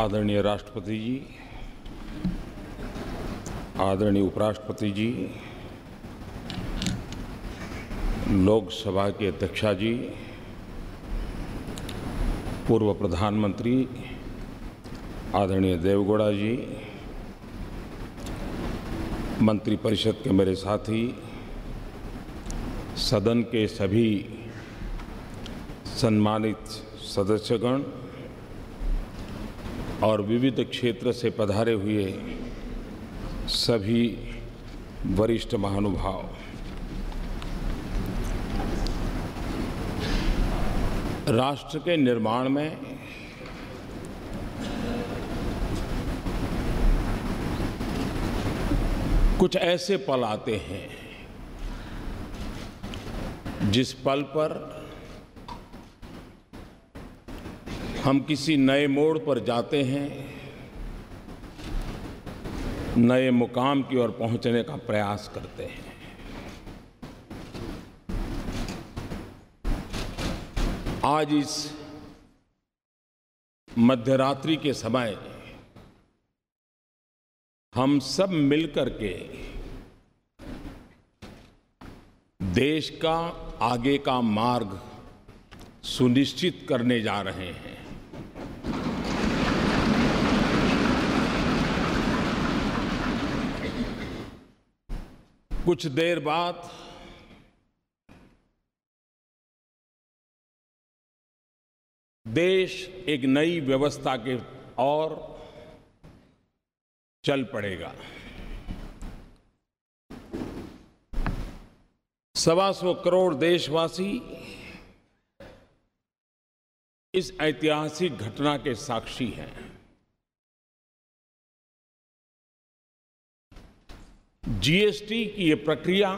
आदरणीय राष्ट्रपति जी आदरणीय उपराष्ट्रपति जी लोकसभा के अध्यक्षा जी पूर्व प्रधानमंत्री आदरणीय देवगौड़ा जी मंत्रिपरिषद के मेरे साथी सदन के सभी सम्मानित सदस्यगण और विविध क्षेत्र से पधारे हुए सभी वरिष्ठ महानुभाव राष्ट्र के निर्माण में कुछ ऐसे पल आते हैं जिस पल पर हम किसी नए मोड़ पर जाते हैं नए मुकाम की ओर पहुंचने का प्रयास करते हैं आज इस मध्यरात्रि के समय हम सब मिलकर के देश का आगे का मार्ग सुनिश्चित करने जा रहे हैं कुछ देर बाद देश एक नई व्यवस्था के और चल पड़ेगा सवा सौ करोड़ देशवासी इस ऐतिहासिक घटना के साक्षी हैं जीएसटी की ये प्रक्रिया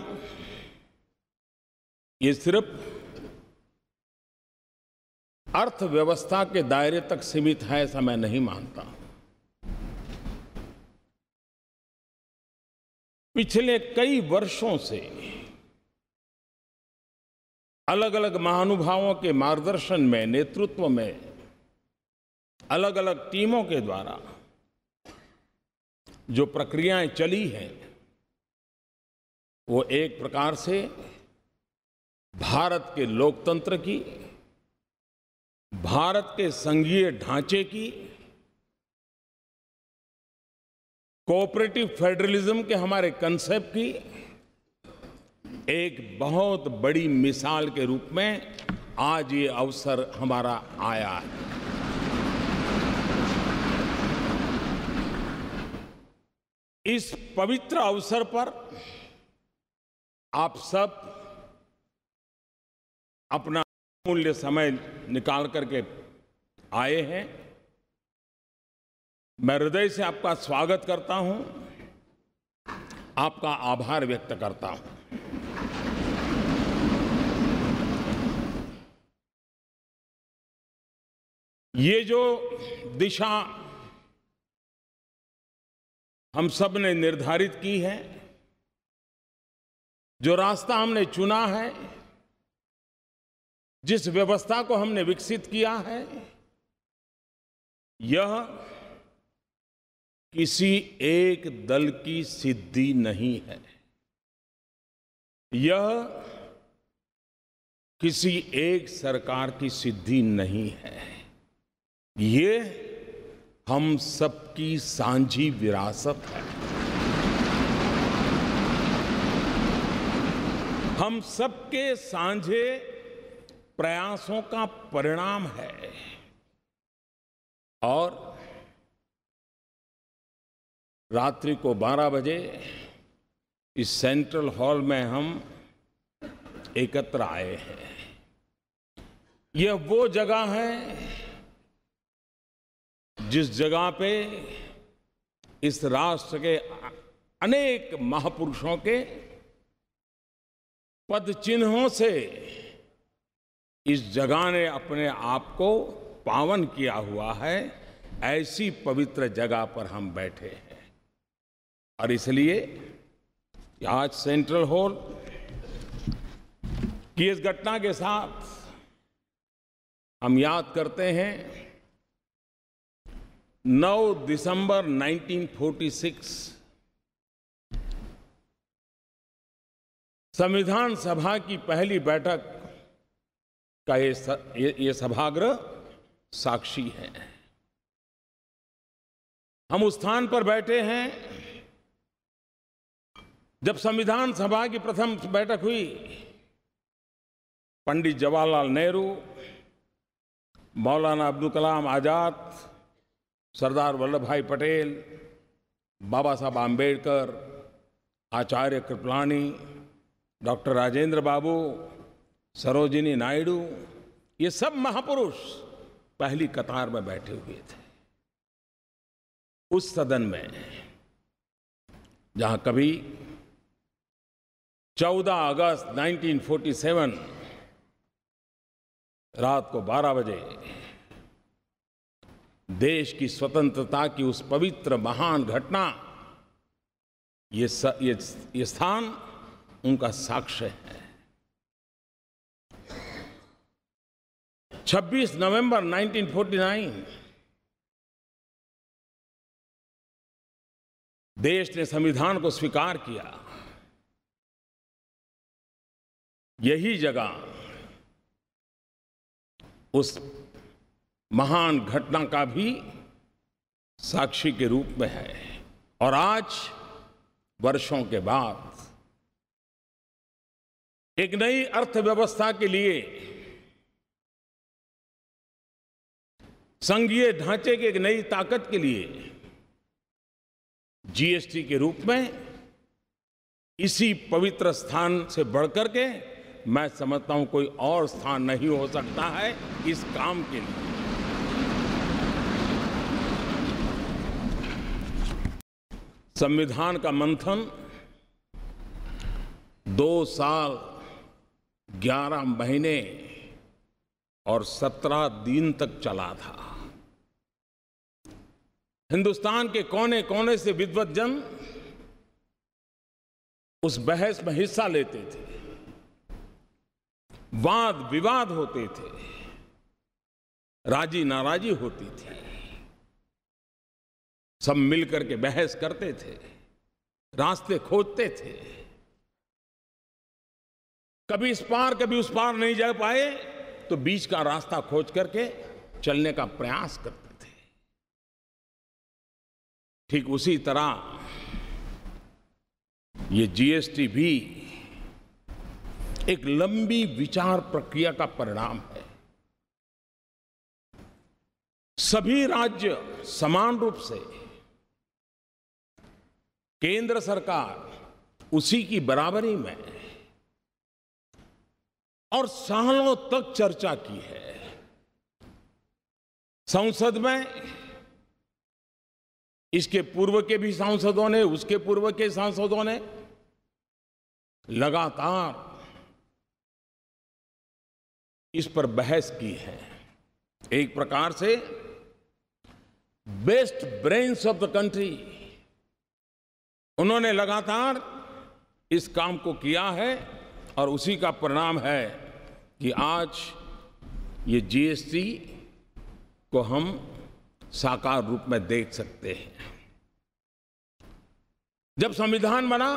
ये सिर्फ अर्थव्यवस्था के दायरे तक सीमित है ऐसा मैं नहीं मानता पिछले कई वर्षों से अलग अलग महानुभावों के मार्गदर्शन में नेतृत्व में अलग अलग टीमों के द्वारा जो प्रक्रियाएं चली हैं वो एक प्रकार से भारत के लोकतंत्र की भारत के संघीय ढांचे की कोऑपरेटिव फेडरलिज्म के हमारे कंसेप्ट की एक बहुत बड़ी मिसाल के रूप में आज ये अवसर हमारा आया है इस पवित्र अवसर पर आप सब अपना मूल्य समय निकाल करके आए हैं मैं हृदय से आपका स्वागत करता हूं आपका आभार व्यक्त करता हूं ये जो दिशा हम सब ने निर्धारित की है जो रास्ता हमने चुना है जिस व्यवस्था को हमने विकसित किया है यह किसी एक दल की सिद्धि नहीं है यह किसी एक सरकार की सिद्धि नहीं है ये हम सबकी सांझी विरासत है हम सबके सांझे प्रयासों का परिणाम है और रात्रि को 12 बजे इस सेंट्रल हॉल में हम एकत्र आए हैं यह वो जगह है जिस जगह पे इस राष्ट्र के अनेक महापुरुषों के पद चिन्हों से इस जगह ने अपने आप को पावन किया हुआ है ऐसी पवित्र जगह पर हम बैठे हैं और इसलिए आज सेंट्रल हॉल की इस घटना के साथ हम याद करते हैं 9 दिसंबर 1946 संविधान सभा की पहली बैठक का ये ये, सभाग्रह साक्षी है हम उस स्थान पर बैठे हैं जब संविधान सभा की प्रथम बैठक हुई पंडित जवाहरलाल नेहरू मौलाना अब्दुल कलाम आज़ाद सरदार वल्लभ भाई पटेल बाबा साहब आम्बेडकर आचार्य कृपलानी डॉक्टर राजेंद्र बाबू सरोजिनी नायडू ये सब महापुरुष पहली कतार में बैठे हुए थे उस सदन में जहां कभी 14 अगस्त 1947 रात को 12 बजे देश की स्वतंत्रता की उस पवित्र महान घटना ये स, ये, ये स्थान उनका साक्ष्य है 26 नवंबर 1949 देश ने संविधान को स्वीकार किया यही जगह उस महान घटना का भी साक्षी के रूप में है और आज वर्षों के बाद एक नई अर्थव्यवस्था के लिए संघीय ढांचे की एक नई ताकत के लिए जीएसटी के रूप में इसी पवित्र स्थान से बढ़कर के मैं समझता हूं कोई और स्थान नहीं हो सकता है इस काम के लिए संविधान का मंथन दो साल ग्यारह महीने और सत्रह दिन तक चला था हिंदुस्तान के कोने कोने से विद्वत जन उस बहस में हिस्सा लेते थे वाद विवाद होते थे राजी नाराजी होती थी सब मिलकर के बहस करते थे रास्ते खोजते थे कभी इस पार कभी उस पार नहीं जा पाए तो बीच का रास्ता खोज करके चलने का प्रयास करते थे ठीक उसी तरह ये जीएसटी भी एक लंबी विचार प्रक्रिया का परिणाम है सभी राज्य समान रूप से केंद्र सरकार उसी की बराबरी में और सालों तक चर्चा की है संसद में इसके पूर्व के भी सांसदों ने उसके पूर्व के सांसदों ने लगातार इस पर बहस की है एक प्रकार से best brains of the country उन्होंने लगातार इस काम को किया है और उसी का परिणाम है कि आज ये जीएसटी को हम साकार रूप में देख सकते हैं जब संविधान बना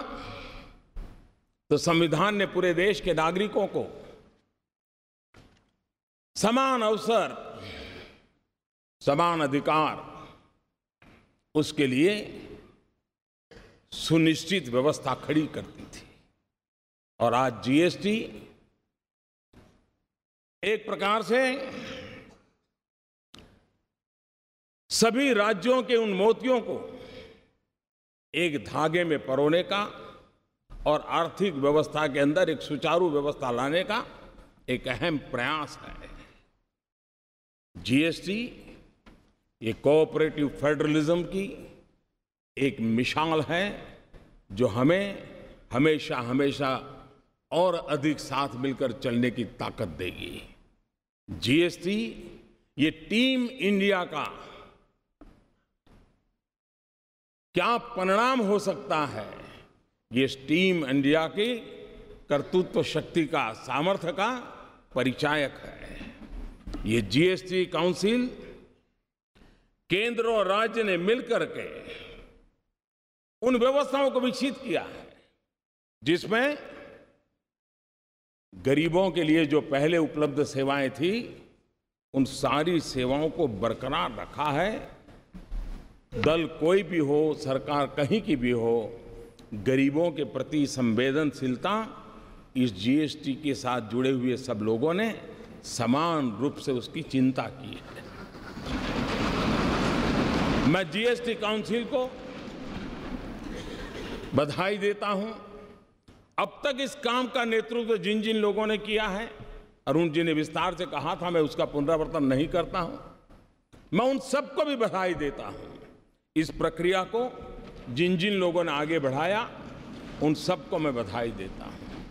तो संविधान ने पूरे देश के नागरिकों को समान अवसर समान अधिकार उसके लिए सुनिश्चित व्यवस्था खड़ी करती थी और आज जीएसटी एक प्रकार से सभी राज्यों के उन मोतियों को एक धागे में परोने का और आर्थिक व्यवस्था के अंदर एक सुचारू व्यवस्था लाने का एक अहम प्रयास है जीएसटी ये कोऑपरेटिव फेडरलिज्म की एक मिसाल है जो हमें हमेशा हमेशा और अधिक साथ मिलकर चलने की ताकत देगी जीएसटी ये टीम इंडिया का क्या परिणाम हो सकता है ये टीम इंडिया की कर्तृत्व शक्ति का सामर्थ्य का परिचायक है ये जीएसटी काउंसिल केंद्र और राज्य ने मिलकर के उन व्यवस्थाओं को विकसित किया है जिसमें गरीबों के लिए जो पहले उपलब्ध सेवाएं थी उन सारी सेवाओं को बरकरार रखा है दल कोई भी हो सरकार कहीं की भी हो गरीबों के प्रति संवेदनशीलता इस जीएसटी के साथ जुड़े हुए सब लोगों ने समान रूप से उसकी चिंता की है मैं जीएसटी काउंसिल को बधाई देता हूं अब तक इस काम का नेतृत्व जिन जिन लोगों ने किया है अरुण जी ने विस्तार से कहा था मैं उसका पुनरावर्तन नहीं करता हूं मैं उन सबको भी बधाई देता हूं इस प्रक्रिया को जिन जिन लोगों ने आगे बढ़ाया उन सबको मैं बधाई देता हूं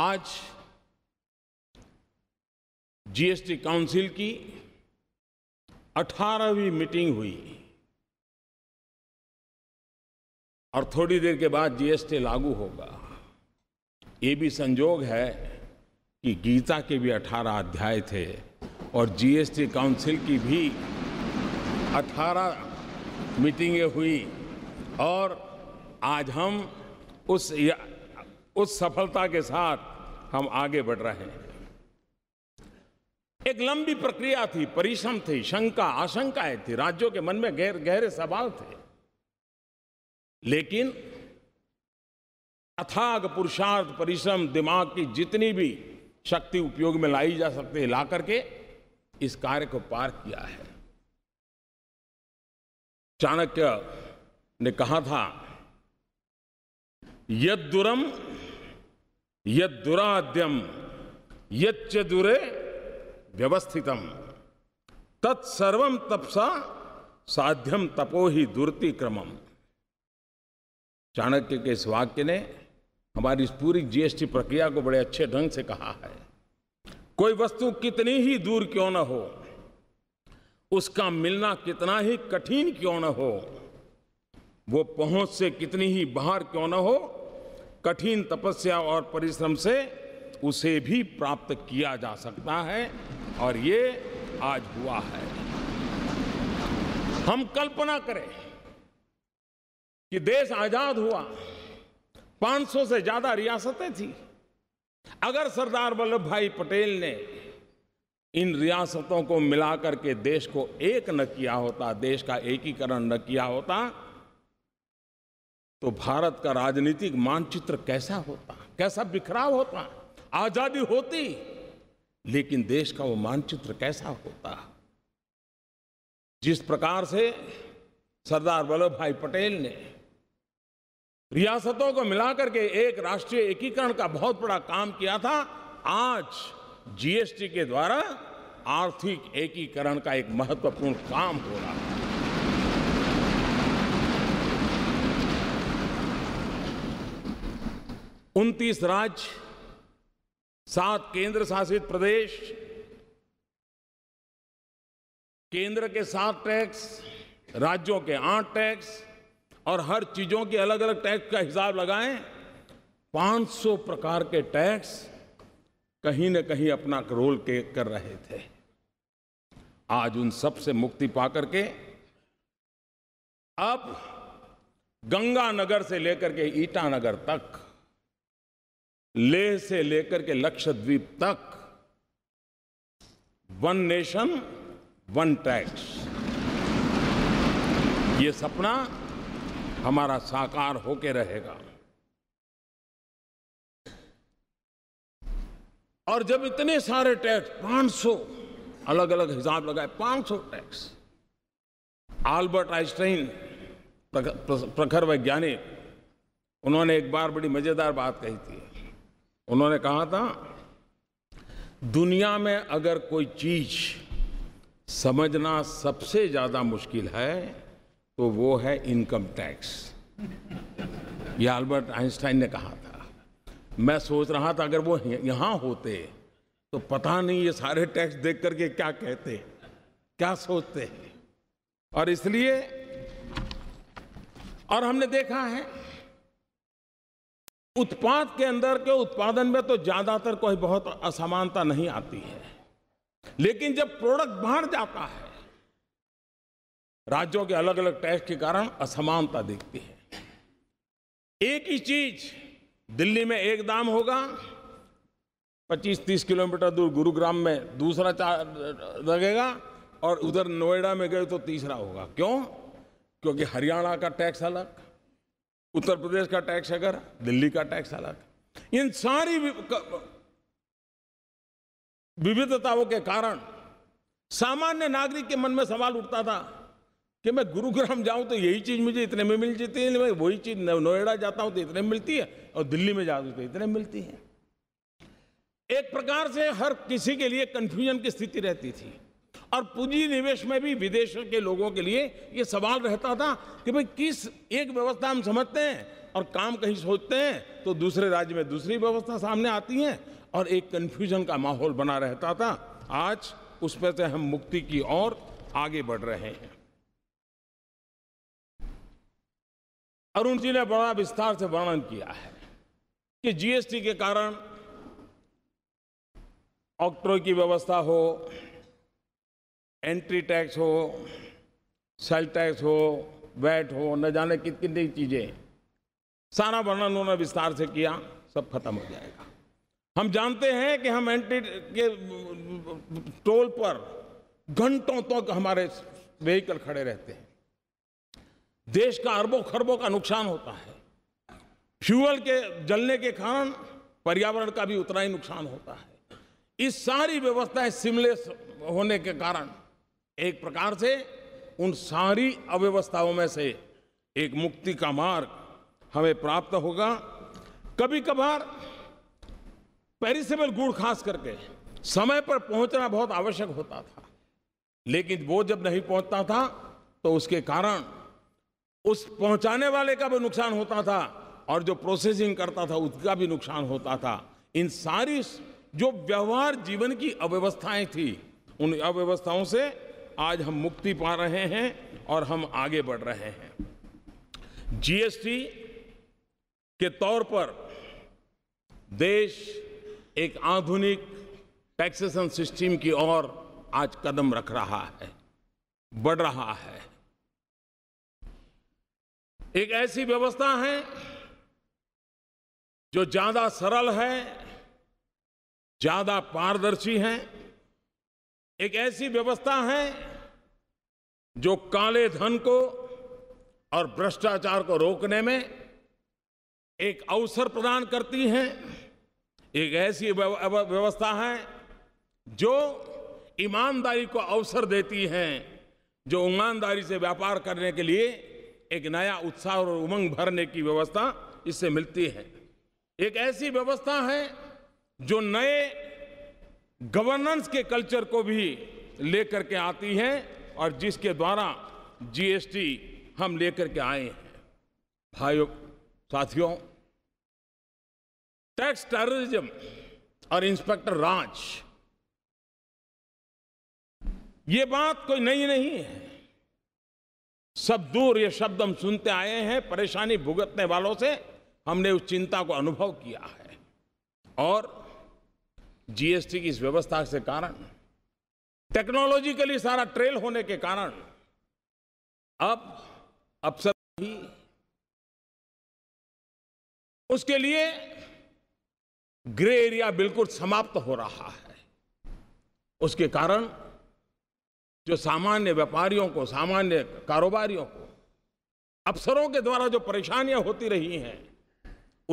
आज जीएसटी काउंसिल की 18वीं मीटिंग हुई और थोड़ी देर के बाद जीएसटी लागू होगा ये भी संजोग है कि गीता के भी 18 अध्याय थे और जीएसटी काउंसिल की भी 18 मीटिंगें हुई और आज हम उस उस सफलता के साथ हम आगे बढ़ रहे हैं एक लंबी प्रक्रिया थी परिश्रम थी शंका आशंकाएं थी राज्यों के मन में गहरे गहरे सवाल थे लेकिन अथाग पुरुषार्थ परिश्रम दिमाग की जितनी भी शक्ति उपयोग में लाई जा सकती है ला करके इस कार्य को पार किया है चाणक्य ने कहा था यद दुरम यद दुराद्यम यच्च दुरे व्यवस्थितम तत्सर्व तपसा साध्यम तपो ही दुर्ति क्रमम चाणक्य के इस वाक्य ने हमारी इस पूरी जीएसटी प्रक्रिया को बड़े अच्छे ढंग से कहा है कोई वस्तु कितनी ही दूर क्यों न हो उसका मिलना कितना ही कठिन क्यों न हो वो पहुंच से कितनी ही बाहर क्यों न हो कठिन तपस्या और परिश्रम से उसे भी प्राप्त किया जा सकता है और ये आज हुआ है हम कल्पना करें कि देश आजाद हुआ 500 से ज्यादा रियासतें थी अगर सरदार वल्लभ भाई पटेल ने इन रियासतों को मिलाकर के देश को एक न किया होता देश का एकीकरण न किया होता तो भारत का राजनीतिक मानचित्र कैसा होता कैसा बिखराव होता आजादी होती लेकिन देश का वो मानचित्र कैसा होता जिस प्रकार से सरदार वल्लभ भाई पटेल ने रियासतों को मिलाकर के एक राष्ट्रीय एकीकरण का बहुत बड़ा काम किया था आज जीएसटी के द्वारा आर्थिक एकीकरण का एक महत्वपूर्ण काम हो रहा है उनतीस राज्य सात केंद्र शासित प्रदेश केंद्र के सात टैक्स राज्यों के आठ टैक्स और हर चीज़ों के अलग अलग टैक्स का हिसाब लगाएं 500 प्रकार के टैक्स कहीं न कहीं अपना रोल के कर रहे थे आज उन सब से मुक्ति पा करके अब गंगानगर से लेकर के ईटानगर तक लेह से लेकर के लक्षद्वीप तक वन नेशन वन टैक्स ये सपना हमारा साकार होके रहेगा और जब इतने सारे टैक्स 500 अलग अलग हिसाब लगाए 500 टैक्स आल्बर्ट आइंस्टाइन प्रखर वैज्ञानिक उन्होंने एक बार बड़ी मजेदार बात कही थी उन्होंने कहा था दुनिया में अगर कोई चीज समझना सबसे ज्यादा मुश्किल है तो वो है इनकम टैक्स ये अल्बर्ट आइंस्टाइन ने कहा था मैं सोच रहा था अगर वो यहाँ होते तो पता नहीं ये सारे टैक्स देख करके क्या कहते क्या सोचते हैं और इसलिए और हमने देखा है उत्पाद के अंदर के उत्पादन में तो ज्यादातर कोई बहुत असमानता नहीं आती है लेकिन जब प्रोडक्ट बाहर जाता है राज्यों के अलग अलग टैक्स के कारण असमानता दिखती है एक ही चीज दिल्ली में एक दाम होगा 25-30 किलोमीटर दूर गुरुग्राम में दूसरा लगेगा और उधर नोएडा में गए तो तीसरा होगा क्यों क्योंकि हरियाणा का टैक्स अलग उत्तर प्रदेश का टैक्स अगर दिल्ली का टैक्स अलग इन सारी विविधताओं के कारण सामान्य नागरिक के मन में सवाल उठता था कि मैं गुरुग्राम जाऊं तो यही चीज़ मुझे इतने में मिल जाती है मैं वही चीज़ नोएडा जाता हूं तो इतने में मिलती है और दिल्ली में जाता हूं तो इतने में मिलती है एक प्रकार से हर किसी के लिए कन्फ्यूजन की स्थिति रहती थी और पूंजी निवेश में भी विदेशों के लोगों के लिए ये सवाल रहता था कि भाई किस एक व्यवस्था हम समझते हैं और काम कहीं सोचते हैं तो दूसरे राज्य में दूसरी व्यवस्था सामने आती है और एक कन्फ्यूजन का माहौल बना रहता था आज उस पर से हम मुक्ति की ओर आगे बढ़ रहे हैं अरुण जी ने बड़ा विस्तार से वर्णन किया है कि जीएसटी के कारण ऑक्ट्रो की व्यवस्था हो एंट्री टैक्स हो सेल टैक्स हो वैट हो न जाने कितनी चीज़ें सारा वर्णन उन्होंने विस्तार से किया सब खत्म हो जाएगा हम जानते हैं कि हम एंट्री के टोल पर घंटों तक तो हमारे व्हीकल खड़े रहते हैं देश का अरबों खरबों का नुकसान होता है फ्यूअल के जलने के कारण पर्यावरण का भी उतना ही नुकसान होता है इस सारी व्यवस्थाएं सिमलेस होने के कारण एक प्रकार से उन सारी अव्यवस्थाओं में से एक मुक्ति का मार्ग हमें प्राप्त होगा कभी कभार पेरिसेबल गुड़ खास करके समय पर पहुंचना बहुत आवश्यक होता था लेकिन वो जब नहीं पहुंचता था तो उसके कारण उस पहुंचाने वाले का भी नुकसान होता था और जो प्रोसेसिंग करता था उसका भी नुकसान होता था इन सारी जो व्यवहार जीवन की अव्यवस्थाएं थी उन अव्यवस्थाओं से आज हम मुक्ति पा रहे हैं और हम आगे बढ़ रहे हैं जीएसटी के तौर पर देश एक आधुनिक टैक्सेशन सिस्टम की ओर आज कदम रख रहा है बढ़ रहा है एक ऐसी व्यवस्था है जो ज्यादा सरल है ज्यादा पारदर्शी है एक ऐसी व्यवस्था है जो काले धन को और भ्रष्टाचार को रोकने में एक अवसर प्रदान करती है एक ऐसी व्यवस्था है जो ईमानदारी को अवसर देती है जो ईमानदारी से व्यापार करने के लिए एक नया उत्साह और उमंग भरने की व्यवस्था इससे मिलती है एक ऐसी व्यवस्था है जो नए गवर्नेंस के कल्चर को भी लेकर के आती है और जिसके द्वारा जीएसटी हम लेकर के आए हैं भाइयों साथियों टैक्स टेररिज्म और इंस्पेक्टर राज ये बात कोई नई नहीं है सब दूर ये शब्द हम सुनते आए हैं परेशानी भुगतने वालों से हमने उस चिंता को अनुभव किया है और जीएसटी की इस व्यवस्था के कारण टेक्नोलॉजिकली सारा ट्रेल होने के कारण अब अफसर भी उसके लिए ग्रे एरिया बिल्कुल समाप्त हो रहा है उसके कारण जो सामान्य व्यापारियों को सामान्य कारोबारियों को अफसरों के द्वारा जो परेशानियां होती रही हैं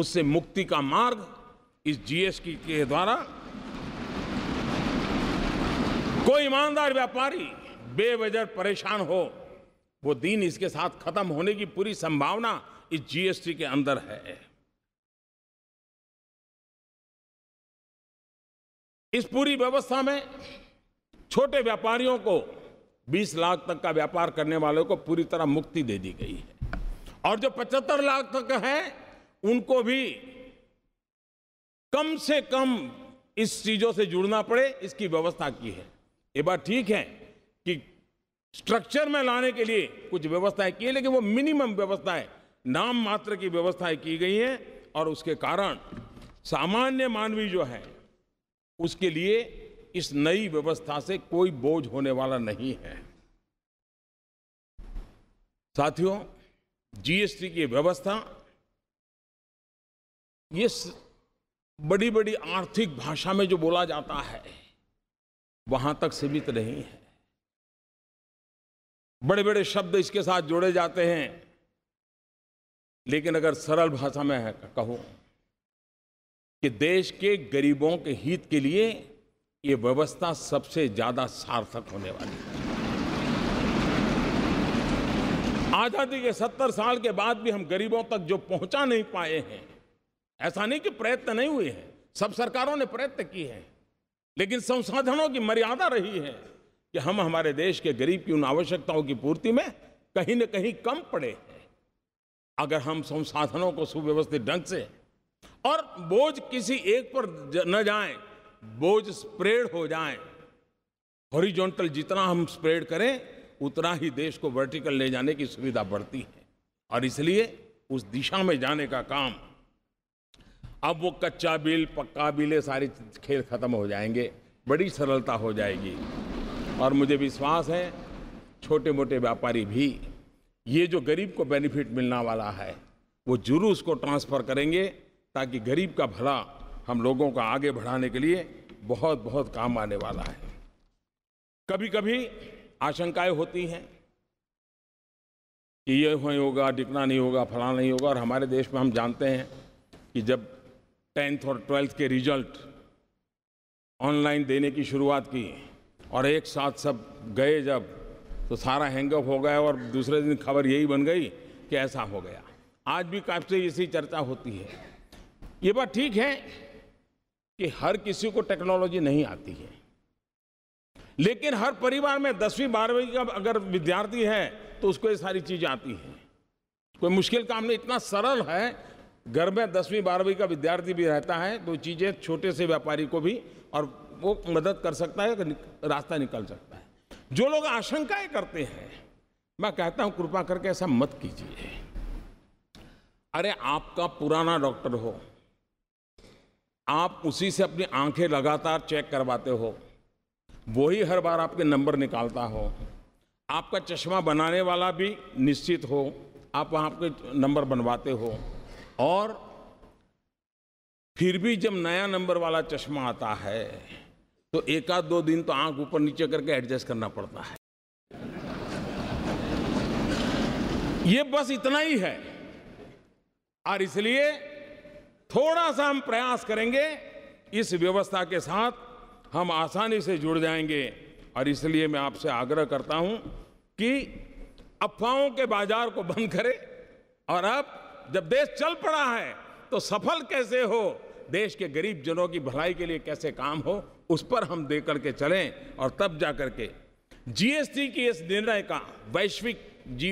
उससे मुक्ति का मार्ग इस जीएसटी के द्वारा कोई ईमानदार व्यापारी बेवजह परेशान हो वो दिन इसके साथ खत्म होने की पूरी संभावना इस जीएसटी के अंदर है इस पूरी व्यवस्था में छोटे व्यापारियों को बीस लाख तक का व्यापार करने वालों को पूरी तरह मुक्ति दे दी गई है और जो पचहत्तर लाख तक है उनको भी कम से कम इस चीजों से जुड़ना पड़े इसकी व्यवस्था की है ये बात ठीक है कि स्ट्रक्चर में लाने के लिए कुछ व्यवस्थाएं की है लेकिन वो मिनिमम व्यवस्थाएं नाम मात्र की व्यवस्थाएं की गई हैं और उसके कारण सामान्य मानवीय जो है उसके लिए इस नई व्यवस्था से कोई बोझ होने वाला नहीं है साथियों जीएसटी की व्यवस्था ये बड़ी बड़ी आर्थिक भाषा में जो बोला जाता है वहां तक सीमित नहीं है बड़े बड़े शब्द इसके साथ जोड़े जाते हैं लेकिन अगर सरल भाषा में कहो कि देश के गरीबों के हित के लिए ये व्यवस्था सबसे ज्यादा सार्थक होने वाली है आजादी के सत्तर साल के बाद भी हम गरीबों तक जो पहुंचा नहीं पाए हैं ऐसा नहीं कि प्रयत्न नहीं हुए हैं सब सरकारों ने प्रयत्न किए हैं लेकिन संसाधनों की मर्यादा रही है कि हम हमारे देश के गरीब की उन आवश्यकताओं की पूर्ति में कहीं न कहीं कम पड़े हैं अगर हम संसाधनों को सुव्यवस्थित ढंग से और बोझ किसी एक पर न जाए बोझ स्प्रेड हो जाए हॉरिजॉन्टल जितना हम स्प्रेड करें उतना ही देश को वर्टिकल ले जाने की सुविधा बढ़ती है और इसलिए उस दिशा में जाने का काम अब वो कच्चा बिल पक्का बिल ये सारे खेल खत्म हो जाएंगे बड़ी सरलता हो जाएगी और मुझे विश्वास है छोटे मोटे व्यापारी भी ये जो गरीब को बेनिफिट मिलने वाला है वो जरूर उसको ट्रांसफ़र करेंगे ताकि गरीब का भला हम लोगों को आगे बढ़ाने के लिए बहुत बहुत काम आने वाला है कभी कभी आशंकाएं होती हैं कि ये होगा डिकना नहीं होगा फला नहीं होगा और हमारे देश में हम जानते हैं कि जब टेंथ और ट्वेल्थ के रिजल्ट ऑनलाइन देने की शुरुआत की और एक साथ सब गए जब तो सारा हैंग हो गया और दूसरे दिन खबर यही बन गई कि ऐसा हो गया आज भी काफ़ी इसी चर्चा होती है ये बात ठीक है कि हर किसी को टेक्नोलॉजी नहीं आती है लेकिन हर परिवार में दसवीं बारहवीं का अगर विद्यार्थी है तो उसको ये सारी चीज़ें आती हैं कोई मुश्किल काम नहीं इतना सरल है घर में दसवीं बारहवीं का विद्यार्थी भी रहता है तो चीज़ें छोटे से व्यापारी को भी और वो मदद कर सकता है रास्ता निकल सकता है जो लोग आशंकाएं करते हैं मैं कहता हूं कृपा करके ऐसा मत कीजिए अरे आपका पुराना डॉक्टर हो आप उसी से अपनी आंखें लगातार चेक करवाते हो वही हर बार आपके नंबर निकालता हो आपका चश्मा बनाने वाला भी निश्चित हो आप वहाँ आपके नंबर बनवाते हो और फिर भी जब नया नंबर वाला चश्मा आता है तो एक आध दो दिन तो आंख ऊपर नीचे करके एडजस्ट करना पड़ता है ये बस इतना ही है और इसलिए थोड़ा सा हम प्रयास करेंगे इस व्यवस्था के साथ हम आसानी से जुड़ जाएंगे और इसलिए मैं आपसे आग्रह करता हूं कि अफवाहों के बाजार को बंद करें और अब जब देश चल पड़ा है तो सफल कैसे हो देश के गरीब जनों की भलाई के लिए कैसे काम हो उस पर हम दे करके चलें और तब जा करके जीएसटी की इस निर्णय का वैश्विक जी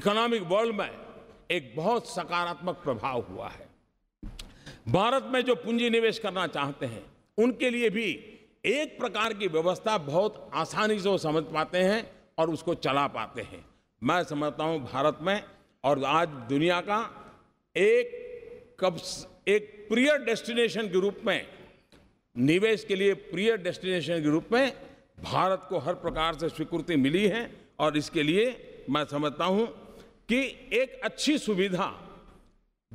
इकोनॉमिक वर्ल्ड में एक बहुत सकारात्मक प्रभाव हुआ है भारत में जो पूंजी निवेश करना चाहते हैं उनके लिए भी एक प्रकार की व्यवस्था बहुत आसानी से वो समझ पाते हैं और उसको चला पाते हैं मैं समझता हूँ भारत में और आज दुनिया का एक कब एक प्रिय डेस्टिनेशन के रूप में निवेश के लिए प्रिय डेस्टिनेशन के रूप में भारत को हर प्रकार से स्वीकृति मिली है और इसके लिए मैं समझता हूँ कि एक अच्छी सुविधा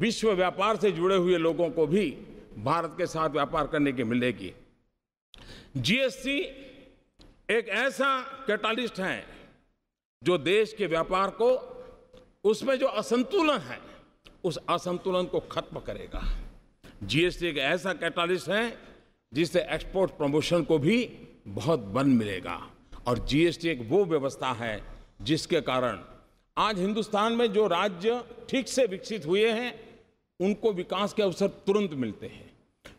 विश्व व्यापार से जुड़े हुए लोगों को भी भारत के साथ व्यापार करने की मिलेगी जीएसटी एक ऐसा कैटालिस्ट है जो देश के व्यापार को उसमें जो असंतुलन है उस असंतुलन को खत्म करेगा जीएसटी एक ऐसा कैटालिस्ट है जिससे एक्सपोर्ट प्रमोशन को भी बहुत बन मिलेगा और जीएसटी एक वो व्यवस्था है जिसके कारण आज हिंदुस्तान में जो राज्य ठीक से विकसित हुए हैं उनको विकास के अवसर तुरंत मिलते हैं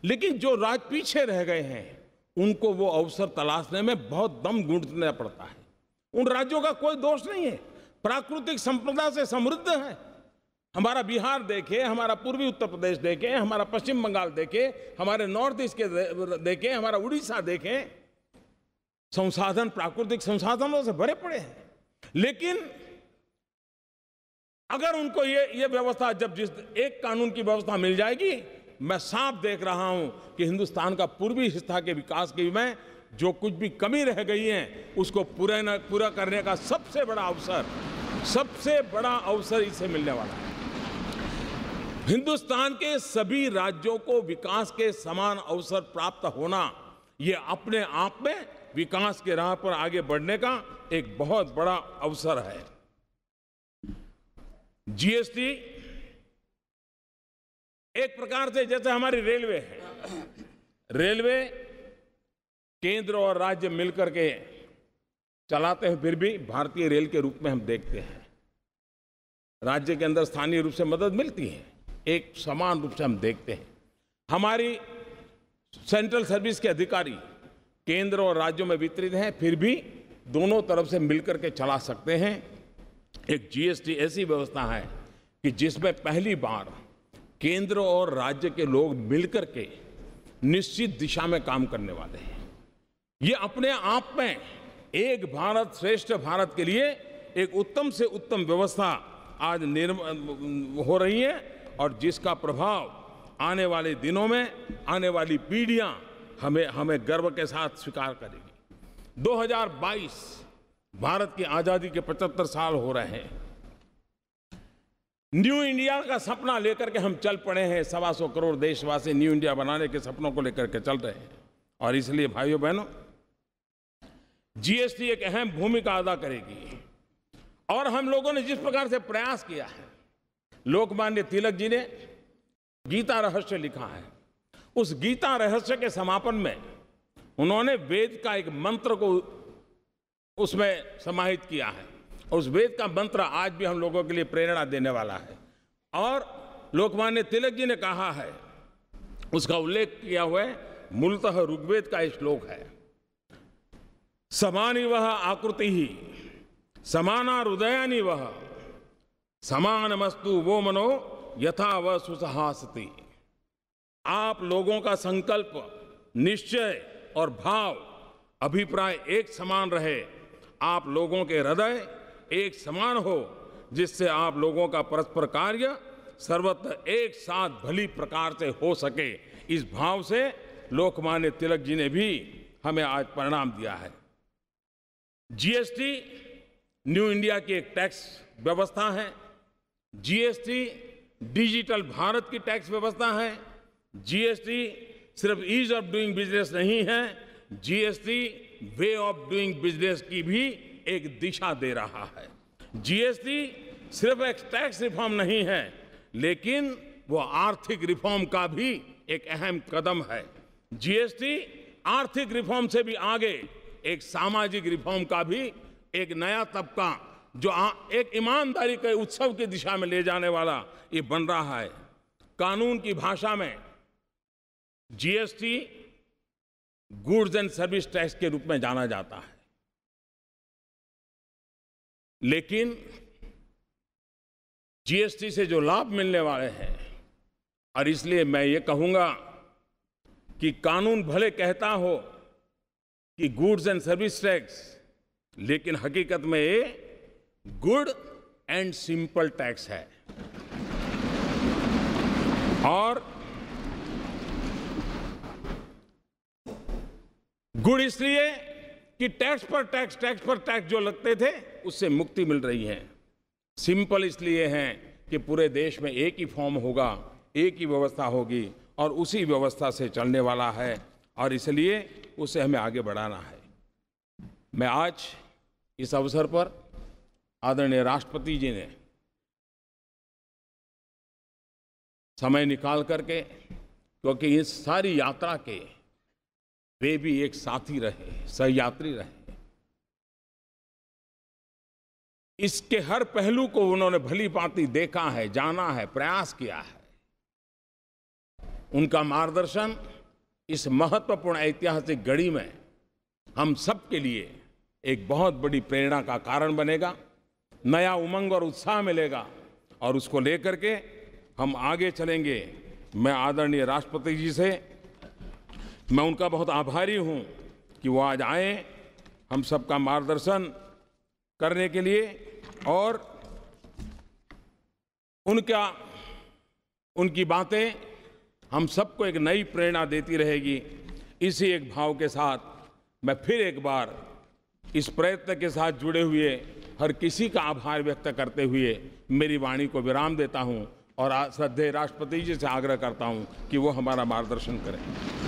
लेकिन जो राज पीछे रह गए हैं उनको वो अवसर तलाशने में बहुत दम गूंढना पड़ता है उन राज्यों का कोई दोष नहीं है प्राकृतिक संपदा से समृद्ध है हमारा बिहार देखे हमारा पूर्वी उत्तर प्रदेश देखे हमारा पश्चिम बंगाल देखे हमारे नॉर्थ ईस्ट के देखे हमारा उड़ीसा देखे संसाधन प्राकृतिक संसाधनों से भरे पड़े हैं लेकिन अगर उनको ये ये व्यवस्था जब जिस एक कानून की व्यवस्था मिल जाएगी मैं साफ देख रहा हूं कि हिंदुस्तान का पूर्वी हिस्सा के विकास की मैं जो कुछ भी कमी रह गई है उसको पूरा न पूरा करने का सबसे बड़ा अवसर सबसे बड़ा अवसर इसे मिलने वाला है हिंदुस्तान के सभी राज्यों को विकास के समान अवसर प्राप्त होना ये अपने आप में विकास के राह पर आगे बढ़ने का एक बहुत बड़ा अवसर है जीएसटी एक प्रकार से जैसे हमारी रेलवे है रेलवे केंद्र और राज्य मिलकर के चलाते हैं फिर भी भारतीय रेल के रूप में हम देखते हैं राज्य के अंदर स्थानीय रूप से मदद मिलती है एक समान रूप से हम देखते हैं हमारी सेंट्रल सर्विस के अधिकारी केंद्र और राज्यों में वितरित हैं फिर भी दोनों तरफ से मिलकर के चला सकते हैं एक जीएसटी ऐसी व्यवस्था है कि जिसमें पहली बार केंद्र और राज्य के लोग मिलकर के निश्चित दिशा में काम करने वाले हैं ये अपने आप में एक भारत श्रेष्ठ भारत के लिए एक उत्तम से उत्तम व्यवस्था आज हो रही है और जिसका प्रभाव आने वाले दिनों में आने वाली पीढ़ियां हमें हमें गर्व के साथ स्वीकार करेगी 2022 भारत की आज़ादी के 75 साल हो रहे हैं न्यू इंडिया का सपना लेकर के हम चल पड़े हैं सवा सौ करोड़ देशवासी न्यू इंडिया बनाने के सपनों को लेकर के चल रहे हैं और इसलिए भाइयों बहनों जीएसटी एक अहम भूमिका अदा करेगी और हम लोगों ने जिस प्रकार से प्रयास किया है लोकमान्य तिलक जी ने गीता रहस्य लिखा है उस गीता रहस्य के समापन में उन्होंने वेद का एक मंत्र को उसमें समाहित किया है और उस वेद का मंत्र आज भी हम लोगों के लिए प्रेरणा देने वाला है और लोकमान्य तिलक जी ने कहा है उसका उल्लेख किया हुआ है मूलतः ऋग्वेद का श्लोक है समानी वह आकृति ही समाना हृदयानी वह समान मस्तु वो मनो यथा वह सुसहासती आप लोगों का संकल्प निश्चय और भाव अभिप्राय एक समान रहे आप लोगों के हृदय एक समान हो जिससे आप लोगों का परस्पर कार्य सर्वत्र एक साथ भली प्रकार से हो सके इस भाव से लोकमान्य तिलक जी ने भी हमें आज परिणाम दिया है जीएसटी न्यू इंडिया की एक टैक्स व्यवस्था है जीएसटी डिजिटल भारत की टैक्स व्यवस्था है जीएसटी सिर्फ ईज ऑफ डूइंग बिजनेस नहीं है GST way of doing business की भी एक दिशा दे रहा है जीएसटी सिर्फ एक टैक्स रिफॉर्म नहीं है लेकिन वो आर्थिक रिफॉर्म का भी एक अहम कदम है जीएसटी आर्थिक रिफॉर्म से भी आगे एक सामाजिक रिफॉर्म का भी एक नया तबका जो आ, एक ईमानदारी के उत्सव की दिशा में ले जाने वाला ये बन रहा है कानून की भाषा में GST goods and service tax के रूप में जाना जाता है लेकिन जीएसटी से जो लाभ मिलने वाले हैं और इसलिए मैं ये कहूंगा कि कानून भले कहता हो कि गुड्स एंड सर्विस टैक्स लेकिन हकीकत में ये गुड एंड सिंपल टैक्स है और गुड़ इसलिए कि टैक्स पर टैक्स टैक्स पर टैक्स जो लगते थे उससे मुक्ति मिल रही है सिंपल इसलिए है कि पूरे देश में एक ही फॉर्म होगा एक ही व्यवस्था होगी और उसी व्यवस्था से चलने वाला है और इसलिए उसे हमें आगे बढ़ाना है मैं आज इस अवसर पर आदरणीय राष्ट्रपति जी ने समय निकाल करके क्योंकि इस सारी यात्रा के वे भी एक साथी रहे सहयात्री रहे इसके हर पहलू को उन्होंने भली पाती देखा है जाना है प्रयास किया है उनका मार्गदर्शन इस महत्वपूर्ण ऐतिहासिक घड़ी में हम सबके लिए एक बहुत बड़ी प्रेरणा का कारण बनेगा नया उमंग और उत्साह मिलेगा और उसको लेकर के हम आगे चलेंगे मैं आदरणीय राष्ट्रपति जी से मैं उनका बहुत आभारी हूँ कि वो आज आए हम सबका मार्गदर्शन करने के लिए और उनका उनकी बातें हम सबको एक नई प्रेरणा देती रहेगी इसी एक भाव के साथ मैं फिर एक बार इस प्रयत्न के साथ जुड़े हुए हर किसी का आभार व्यक्त करते हुए मेरी वाणी को विराम देता हूँ और श्रद्धेय राष्ट्रपति जी से आग्रह करता हूँ कि वो हमारा मार्गदर्शन करें